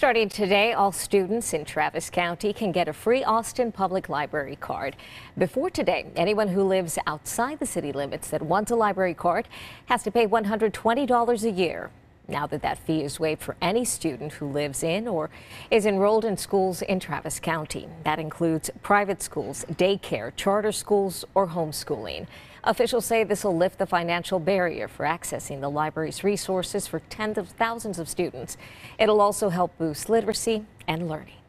Starting today, all students in Travis County can get a free Austin Public Library card. Before today, anyone who lives outside the city limits that wants a library card has to pay $120 a year now that that fee is waived for any student who lives in or is enrolled in schools in Travis County. That includes private schools, daycare, charter schools, or homeschooling. Officials say this will lift the financial barrier for accessing the library's resources for tens of thousands of students. It'll also help boost literacy and learning.